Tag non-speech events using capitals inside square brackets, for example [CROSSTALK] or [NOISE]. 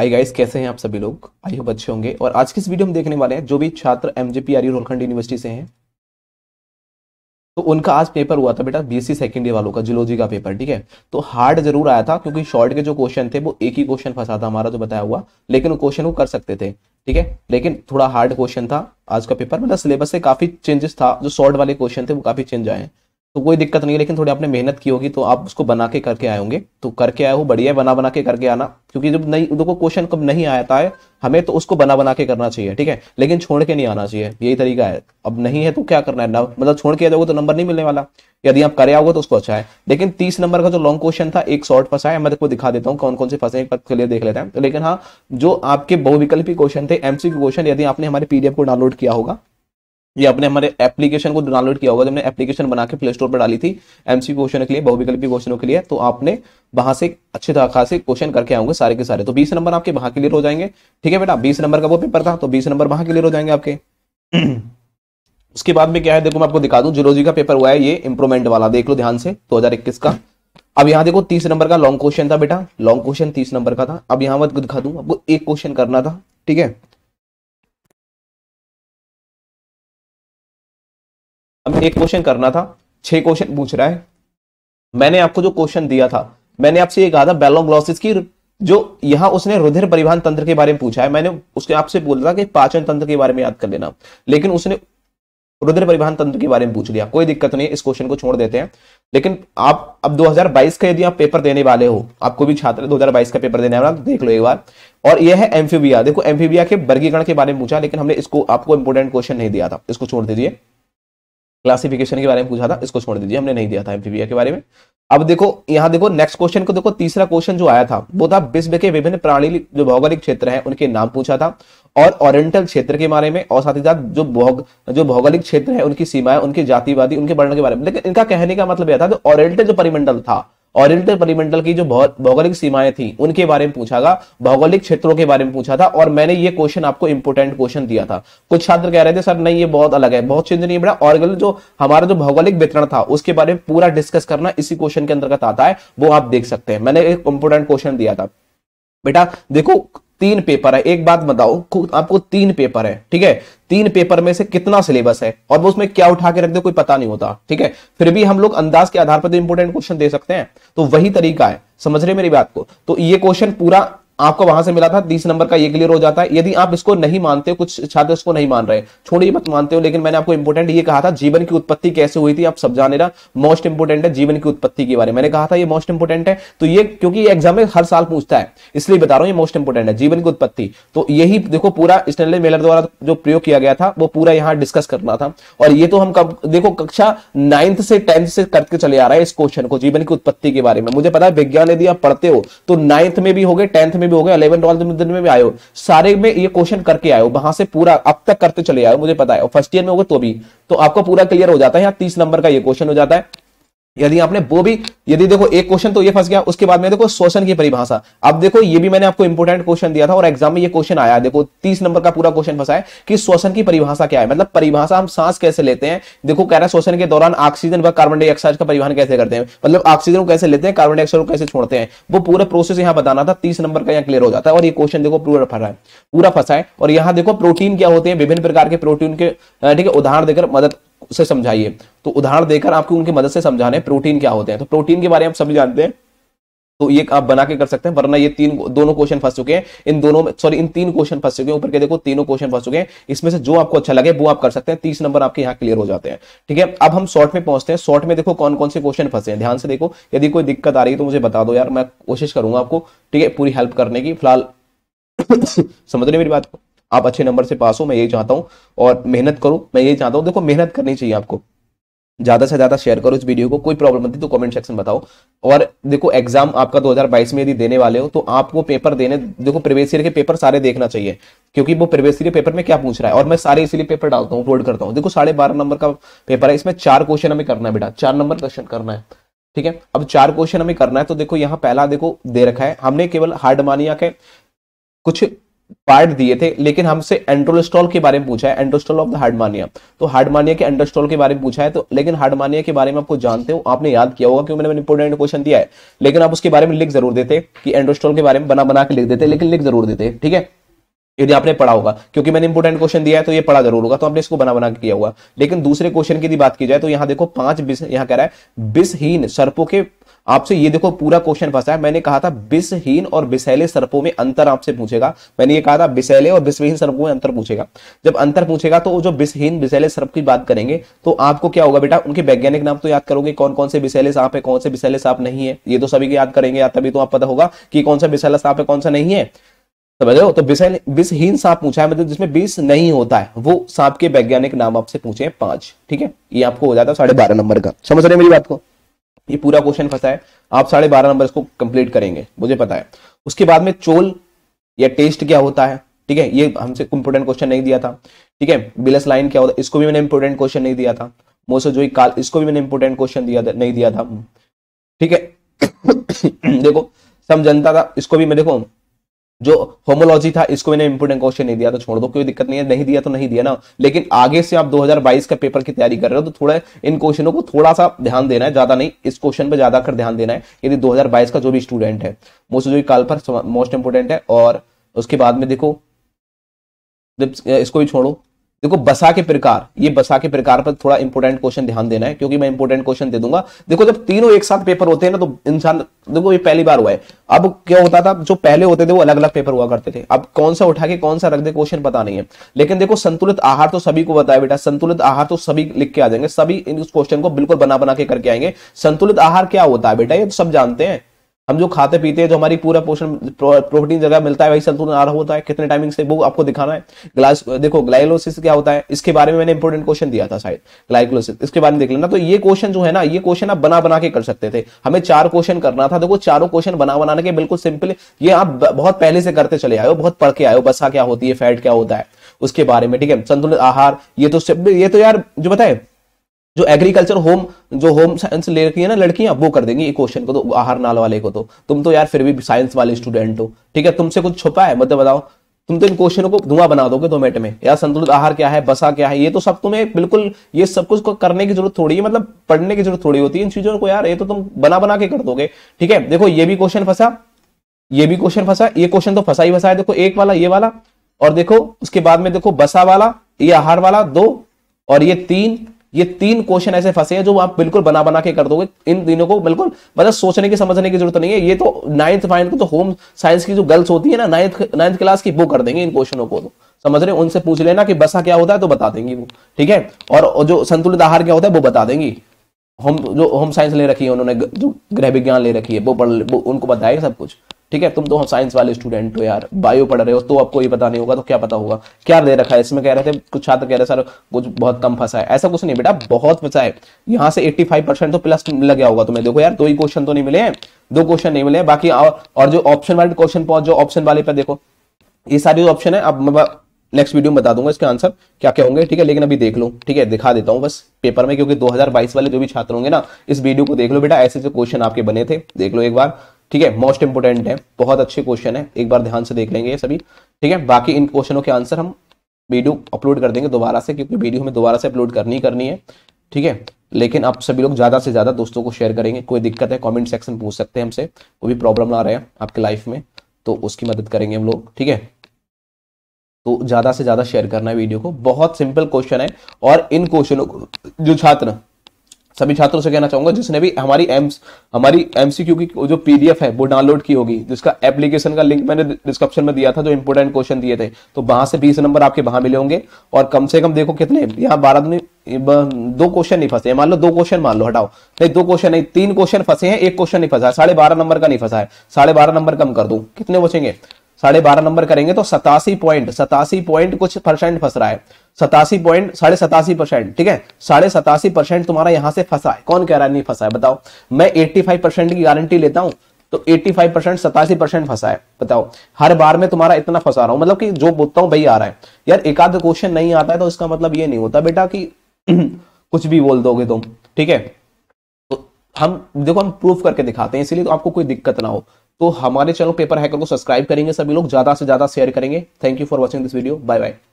आई guys कैसे हैं आप सभी लोग आई होप अच्छे होंगे और आज की इस वीडियो में देखने वाले हैं जो भी छात्र M J P R e Rohilkhand university से हैं तो उनका आज पेपर हुआ था बेटा बीएससी सेकंड ईयर वालों का जियोलॉजी का पेपर ठीक है तो हार्ड जरूर आया था क्योंकि शॉर्ट के जो क्वेश्चन थे वो एक ही क्वेश्चन फंसा था हमारा जो बताया हुआ लेकिन वो क्वेश्चन वो कर सकते थे ठीक है लेकिन थोड़ा हार्ड क्वेश्चन था आज का पेपर मतलब सिलेबस से काफी चेंजेस था जो शॉर्ट वाले क्वेश्चन थे वो काफी चेंज आए हैं तो कोई दिक्कत नहीं है लेकिन थोड़ी आपने मेहनत की होगी तो आप उसको बना के करके आए होंगे तो करके आए हो बढ़िया बना बना के करके आना क्योंकि जब नहीं देखो क्वेश्चन कब नहीं आता है हमें तो उसको बना बना के करना चाहिए ठीक है लेकिन छोड़ के नहीं आना चाहिए यही तरीका है अब नहीं है तो क्या करना है मतलब छोड़ के आ जाओगे तो नंबर नहीं मिलने वाला यदि आप करे आओगे तो उसको अच्छा है लेकिन तीस नंबर का जो लॉन्ग क्वेश्चन था एक शॉर्ट फंसा है मैं देखो दिखा देता हूँ कौन कौन से फंसे एक क्लियर देख लेते हैं लेकिन हाँ जो आपके बहुविकल्पी क्वेश्चन थे एमसी क्वेश्चन यदि आपने हमारे पीडीएफ को डाउनलोड किया होगा ये आपने हमारे एप्लीकेशन को डाउनलोड किया होगा जब हमने एप्लीकेशन बना के प्ले स्टोर पर डाली थी एमसी क्वेश्चन के लिए बहुविकल्पी क्वेश्चनों के लिए तो आपने वहां से अच्छे से क्वेश्चन करके आऊंगे सारे के सारे तो बीस नंबर आपके वहां क्लियर हो जाएंगे ठीक है बेटा बीस नंबर का वो पेपर था तो बीस नंबर वहां क्लियर हो जाएंगे आपके [CLEARS THROAT] उसके बाद में क्या है देखो मैं आपको दिखा दूं जुलोजी का पेपर हुआ है ये इंप्रूवमेंट वाला देख लो ध्यान से इक्कीस का अब यहाँ देखो तीस नंबर का लॉन्ग क्वेश्चन था बेटा लॉन्ग क्वेश्चन तीस नंबर का था अब यहाँ दिखा दूं आपको एक क्वेश्चन करना था ठीक है हमें एक क्वेश्चन करना था छह क्वेश्चन पूछ रहा है मैंने आपको जो क्वेश्चन दिया था मैंने आपसे ये कहा था बेलोग्लॉसिस की जो यहां उसने रुधिर परिवहन तंत्र के बारे में पूछा है मैंने उसके आपसे बोला था कि पाचन तंत्र के बारे में याद कर लेना लेकिन उसने रुधिर परिवहन तंत्र के बारे में पूछ लिया कोई दिक्कत नहीं इस क्वेश्चन को छोड़ देते हैं लेकिन आप अब 2022 का यदि आप पेपर देने वाले हो आपको भी छात्र 2022 का पेपर देने वाला देख लो एक बार और यह है एम्फीबिया देखो एम्फीबिया के वर्गीकरण के बारे में पूछा लेकिन हमने इसको आपको इंपोर्टेंट क्वेश्चन नहीं दिया था इसको छोड़ दीजिए क्लासिफिकेशन के बारे में पूछा था इसको छोड़ दीजिए हमने नहीं दिया था एमफीबिया के बारे में अब देखो यहाँ देखो नेक्स्ट क्वेश्चन को देखो तीसरा क्वेश्चन जो आया था वो था विश्व के विभिन्न प्राणी जो भौगोलिक क्षेत्र है उनके नाम पूछा था और ओरिएंटल क्षेत्र के बारे में और साथ ही साथ जो भौग जो भौगोलिक क्षेत्र है उनकी सीमाएं उनके जातिवादी उनके वर्ण के बारे में लेकिन इनका कहने का मतलब यह था जो ओरिएंटल जो परिमंडल था ओरिएंटल परिमंडल की जो भौगोलिक सीमाएं थी उनके बारे में पूछा था भौगोलिक क्षेत्रों के बारे में पूछा था और मैंने ये क्वेश्चन आपको इंपोर्टेंट क्वेश्चन दिया था कुछ छात्र कह रहे थे सर नहीं ये बहुत अलग है बहुत चेंज नहीं बड़ा और जो हमारा जो भौगोलिक वितरण था उसके बारे में पूरा डिस्कस करना इसी क्वेश्चन के अंतर्गत आता है वो आप देख सकते हैं मैंने एक इंपोर्टेंट क्वेश्चन दिया था बेटा देखो तीन पेपर है एक बात बताओ आपको तीन पेपर है ठीक है तीन पेपर में से कितना सिलेबस है और वो उसमें क्या उठा के रख दे कोई पता नहीं होता ठीक है फिर भी हम लोग अंदाज के आधार पर इंपोर्टेंट तो क्वेश्चन दे सकते हैं तो वही तरीका है समझ रहे मेरी बात को तो ये क्वेश्चन पूरा आपको वहां से मिला था तीस नंबर का ये क्लियर हो जाता है यदि आप इसको नहीं मानते हो कुछ छात्र इसको नहीं मान रहे छोड़िए मत मानते हो लेकिन मैंने आपको इंपोर्टेंट ये कहा था जीवन की उत्पत्ति कैसे हुई थी आप सब जाने रहा मोस्ट इंपोर्टेंट है जीवन की उत्पत्ति के बारे में मैंने कहा था ये मोस्ट इंपोर्टेंट है तो ये क्योंकि एग्जाम में हर साल पूछता है इसलिए बता रहा हूं ये मोस्ट इंपोर्टेंट है जीवन की उत्पत्ति तो यही देखो पूरा स्टेनले मेलर द्वारा जो प्रयोग किया गया था वो पूरा यहाँ डिस्कस करना था और ये तो हम कब देखो कक्षा नाइन्थ से टेंथ से करके चले आ रहा है इस क्वेश्चन को जीवन की उत्पत्ति के बारे में मुझे पता है विज्ञान यदि आप पढ़ते हो तो नाइन्थ में भी हो गए टेंथ में भी हो गए इलेवन ट्वेल्थ में भी आयो सारे में ये क्वेश्चन करके आयो वहां से पूरा अब तक करते चले आयो मुझे पता है फर्स्ट ईयर में हो तो भी तो आपको पूरा क्लियर हो जाता है यहाँ तीस नंबर का ये क्वेश्चन हो जाता है यदि आपने वो भी यदि देखो एक क्वेश्चन तो ये फंस गया उसके बाद में देखो शोषण की परिभाषा अब देखो ये भी मैंने आपको इंपोर्टेंट क्वेश्चन दिया था और एग्जाम में ये क्वेश्चन आया देखो तीस नंबर का पूरा क्वेश्चन फंसा है कि शोषण की परिभाषा क्या है मतलब परिभाषा हम सांस कैसे लेते हैं देखो कह रहे हैं शोषण के दौरान ऑक्सीजन व कार्बन डाइऑक्साइड का परिवहन कैसे करते हैं मतलब ऑक्सीजन कैसे लेते हैं कार्बन डाइऑक्साइड को कैसे छोड़ते हैं वो पूरा प्रोसेस यहाँ बताना था तीस नंबर का यहाँ क्लियर हो जाता है और ये क्वेश्चन देखो पूरा फंसा है पूरा फंसा है और यहाँ देखो प्रोटीन क्या होते हैं विभिन्न प्रकार के प्रोटीन के ठीक है उदाहरण देकर मदद से समझाइए तो उदाहरण देकर आपको उनकी मदद से समझाने प्रोटीन क्या होते हैं तो प्रोटीन के बारे में आप सभी जानते हैं तो ये आप बना के कर सकते हैं वरना ये तीन दोनों क्वेश्चन फंस चुके हैं इन दोनों में सॉरी इन तीन क्वेश्चन फंस चुके हैं ऊपर के देखो तीनों क्वेश्चन फंस चुके हैं इसमें से जो आपको अच्छा लगे वो आप कर सकते हैं तीस नंबर आपके यहाँ क्लियर हो जाते हैं ठीक है अब हम शॉर्ट में पहुंचते हैं शॉर्ट में देखो कौन कौन से क्वेश्चन फंसे हैं ध्यान से देखो यदि कोई दिक्कत आ रही है तो मुझे बता दो यार मैं कोशिश करूंगा आपको ठीक है पूरी हेल्प करने की फिलहाल [COUGHS] समझ रहे मेरी बात को आप अच्छे नंबर से पास हो मैं यही चाहता हूँ और मेहनत करो मैं यही चाहता हूँ देखो मेहनत करनी चाहिए आपको ज्यादा से ज्यादा शेयर करो इस वीडियो को कोई प्रॉब्लम नहीं तो कमेंट सेक्शन बताओ और देखो एग्जाम आपका 2022 में यदि देने वाले हो तो आपको पेपर देने देखो प्रवेश के पेपर सारे देखना चाहिए क्योंकि वो प्रवेश पेपर में क्या पूछ रहा है और मैं सारे इसलिए पेपर डालता हूँ अपलोड करता हूँ देखो साढ़े बारह नंबर का पेपर है इसमें चार क्वेश्चन हमें करना है बेटा चार नंबर क्वेश्चन करना है ठीक है अब चार क्वेश्चन हमें करना है तो देखो यहाँ पहला देखो दे रखा है हमने केवल हार्ड मानिया के कुछ पार्ट दिए थे लेकिन हमसे एंड्रोस्टॉल के बारे में पूछा है एंड्रोस्टॉल ऑफ द हार्डमानिया तो हार्डमानिया के एंड्रोस्ट्रॉल के बारे में पूछा है तो लेकिन हार्डमानिया के बारे में आपको जानते हो आपने याद किया होगा क्योंकि मैंने इंपोर्टेंट क्वेश्चन दिया है लेकिन आप उसके बारे में लिख जरूर देते कि एंड्रोस्टॉल के बारे में बना बना के लिख देते लेकिन लिख जरूर देते ठीक है यदि आपने पढ़ा होगा क्योंकि मैंने इंपोर्टेंट क्वेश्चन दिया है तो ये पढ़ा जरूर होगा तो आपने इसको बना बना के किया होगा लेकिन दूसरे क्वेश्चन की बात की जाए तो यहाँ देखो पांच बिस यहां कह रहा है बिसहीन सर्पों के आपसे ये देखो पूरा क्वेश्चन फंसा है मैंने कहा था विषहीन और विषैले सर्पों में अंतर आपसे पूछेगा मैंने ये कहा था विषैले और बिसहीन सर्पों में अंतर पूछेगा जब अंतर पूछेगा तो जो विषहीन विषैले सर्प की बात करेंगे तो आपको क्या होगा बेटा उनके वैज्ञानिक नाम तो याद करोगे कौन कौन से विषैले सांप है कौन से विषैले सांप नहीं है ये तो सभी याद करेंगे तभी तो आप पता होगा कि कौन सा बिसैला सांप है कौन सा नहीं है समझ तो विषैले विषहीन सांप पूछा है मतलब जिसमें विष नहीं होता है वो सांप के वैज्ञानिक नाम आपसे पूछे पांच ठीक है ये आपको हो जाता है साढ़े बारह नंबर का समझ रहे मेरी बात को ये पूरा क्वेश्चन फंसा है आप साढ़े बारह नंबर इसको कंप्लीट करेंगे मुझे पता है उसके बाद में चोल या टेस्ट क्या होता है ठीक है ये हमसे इंपोर्टेंट क्वेश्चन नहीं दिया था ठीक है बिलस लाइन क्या होता है इसको भी मैंने इंपोर्टेंट क्वेश्चन नहीं दिया था मोसो जो काल इसको भी मैंने इंपोर्टेंट क्वेश्चन दिया था नहीं दिया था ठीक है [COUGHS] देखो सम जनता था इसको भी मैं देखो जो होमोलॉजी था इसको मैंने इंपोर्टेंट क्वेश्चन नहीं दिया तो छोड़ दो कोई दिक्कत नहीं है नहीं दिया तो नहीं दिया ना लेकिन आगे से आप 2022 का पेपर की तैयारी कर रहे हो तो थोड़ा इन क्वेश्चनों को थोड़ा सा ध्यान देना है ज्यादा नहीं इस क्वेश्चन पर ज्यादा कर ध्यान देना है यदि दो का जो भी स्टूडेंट है मोस्ट जो काल पर मोस्ट इंपोर्टेंट है और उसके बाद में देखो इसको भी छोड़ो देखो बसा के प्रकार ये बसा के प्रकार पर थोड़ा इंपोर्टेंट क्वेश्चन ध्यान देना है क्योंकि मैं इंपोर्टेंट क्वेश्चन दे दूंगा देखो जब तीनों एक साथ पेपर होते हैं ना तो इंसान देखो ये पहली बार हुआ है अब क्या होता था जो पहले होते थे वो अलग अलग पेपर हुआ करते थे अब कौन सा उठा के कौन सा रख दे क्वेश्चन पता नहीं है लेकिन देखो संतुलित आहार तो सभी को बताया बेटा संतुलित आहार तो सभी लिख के आ जाएंगे सभी इस क्वेश्चन को बिल्कुल बना बना के करके आएंगे संतुलित आहार क्या होता है बेटा ये तो सब जानते हैं हम जो खाते पीते हैं जो हमारी पूरा पोषण प्रोटीन जगह मिलता है वही संतुलन आहार होता है कितने टाइमिंग से वो आपको दिखाना है ग्लास देखो ग्लाइलोसिस क्या होता है इसके बारे में मैंने इंपोर्टेंट क्वेश्चन दिया था शायद ग्लाइकोलोसिस इसके बारे में देख लेना तो ये क्वेश्चन जो है ना ये क्वेश्चन आप बना बना के कर सकते थे हमें चार क्वेश्चन करना था देखो चारों क्वेश्चन बना बनाने के बिल्कुल सिंपल ये आप बहुत पहले से करते चले आयो बहुत पढ़ के आयो बसा क्या होती है फैट क्या होता है उसके बारे में ठीक है संतुलित आहार ये तो ये तो यार जो बताए जो एग्रीकल्चर होम जो होम साइंस ले रखी है ना लड़कियां वो कर देंगी क्वेश्चन को तो आहार नाल वाले को तो तुम तो यार फिर भी साइंस वाले स्टूडेंट हो ठीक है तुमसे कुछ छुपा है मतलब बताओ तुम तो इन क्वेश्चनों को धुआं बना दोगे दो मिनट में यार संतुलित आहार क्या है बसा क्या है ये तो सब तुम्हें बिल्कुल ये सब कुछ को करने की जरूरत थोड़ी है मतलब पढ़ने की जरूरत थोड़ी होती है इन चीजों को यार ये तो तुम बना बना के कर दोगे ठीक है देखो ये भी क्वेश्चन फंसा ये भी क्वेश्चन फंसा ये क्वेश्चन तो फंसा ही फंसा है देखो एक वाला ये वाला और देखो उसके बाद में देखो बसा वाला ये आहार वाला दो और ये तीन ये तीन क्वेश्चन ऐसे फंसे हैं जो आप बिल्कुल बना बना के कर दोगे इन तीनों को बिल्कुल मतलब सोचने की समझने की जरूरत नहीं है ये तो नाइन्थ फाइन को तो होम साइंस की जो गर्ल्स होती है ना नाइन्थ नाइन्थ क्लास की वो कर देंगे इन क्वेश्चनों को तो समझ रहे उनसे पूछ लेना कि बसा क्या होता है तो बता देंगी वो ठीक है और जो संतुलित आहार क्या होता है वो बता देंगी होम जो होम साइंस ले रखी है उन्होंने जो गृह विज्ञान ले रखी है वो पढ़ उनको बताएगा सब कुछ ठीक है तुम तो साइंस वाले स्टूडेंट हो यार बायो पढ़ रहे हो तो आपको ये पता नहीं होगा तो क्या पता होगा क्या दे रखा है इसमें कह रहे थे कुछ छात्र कह रहे सर कुछ बहुत कम फंसा है ऐसा कुछ नहीं बेटा बहुत फंसा है यहाँ से 85 परसेंट तो प्लस लग गया होगा तुम्हें देखो यार दो ही क्वेश्चन तो नहीं मिले हैं दो क्वेश्चन नहीं मिले हैं बाकी और जो ऑप्शन वाले क्वेश्चन पहुंच जो ऑप्शन वाले पर देखो ये सारी ऑप्शन है अब नेक्स्ट वीडियो में बता दूंगा इसके आंसर क्या क्या होंगे ठीक है लेकिन अभी देख लो ठीक है दिखा देता हूँ बस पेपर में क्योंकि 2022 वाले जो भी छात्र होंगे ना इस वीडियो को देख लो बेटा ऐसे जो क्वेश्चन आपके बने थे देख लो एक बार ठीक है मोस्ट इंपोर्टेंट है बहुत अच्छे क्वेश्चन है एक बार ध्यान से देख लेंगे ये सभी ठीक है बाकी इन क्वेश्चनों के आंसर हम वीडियो अपलोड कर देंगे दोबारा से क्योंकि वीडियो हमें दोबारा से अपलोड करनी ही करनी है ठीक है लेकिन आप सभी लोग ज़्यादा से ज़्यादा दोस्तों को शेयर करेंगे कोई दिक्कत है कॉमेंट सेक्शन पूछ सकते हैं हमसे कोई भी प्रॉब्लम आ रहे हैं आपके लाइफ में तो उसकी मदद करेंगे हम लोग ठीक है तो ज़्यादा से ज़्यादा शेयर करना है वीडियो को बहुत सिंपल क्वेश्चन है और इन क्वेश्चनों को जो छात्र सभी छात्रों से कहना चाहूंगा जिसने भी हमारी एम्स हमारी एमसीक्यू की जो पीडीएफ है वो डाउनलोड की होगी जिसका एप्लीकेशन का लिंक मैंने डिस्क्रिप्शन में दिया था जो इंपोर्टेंट क्वेश्चन दिए थे तो वहां से बीस नंबर आपके वहां मिले होंगे और कम से कम देखो कितने यहाँ बारह दिन दो क्वेश्चन नहीं फंसे मान लो दो क्वेश्चन मान लो हटाओ नहीं दो क्वेश्चन नहीं तीन क्वेश्चन फंसे हैं एक क्वेश्चन नहीं फंसा है साढ़े बारह नंबर का नहीं फंसा है साढ़े बारह नंबर कम कर दू कितने बचेंगे साढ़े बारह नंबर करेंगे तो सतासी पॉइंट सतासी पॉइंट कुछ परसेंट फंस रहा है सतासी पॉइंट साढ़े सतासी परसेंट ठीक है साढ़े सतासी परसेंट तुम्हारा यहां से फंसा है कौन कह रहा है नहीं फंसा है बताओ मैं 85 परसेंट की गारंटी लेता हूं तो 85 परसेंट सतासी परसेंट फंसा है बताओ हर बार में तुम्हारा इतना फंसा रहा हूं मतलब कि जो बोलता हूं भाई आ रहा है यार एक आध क्वेश्चन नहीं आता है तो इसका मतलब ये नहीं होता बेटा कि [CLEARS THROAT] कुछ भी बोल दोगे तुम ठीक है तो हम देखो हम प्रूफ करके दिखाते हैं इसलिए तो आपको कोई दिक्कत ना हो तो हमारे चैनल पेपर हैकर को सब्सक्राइब करेंगे सभी लोग ज्यादा से ज्यादा शेयर करेंगे thank you for watching this video bye bye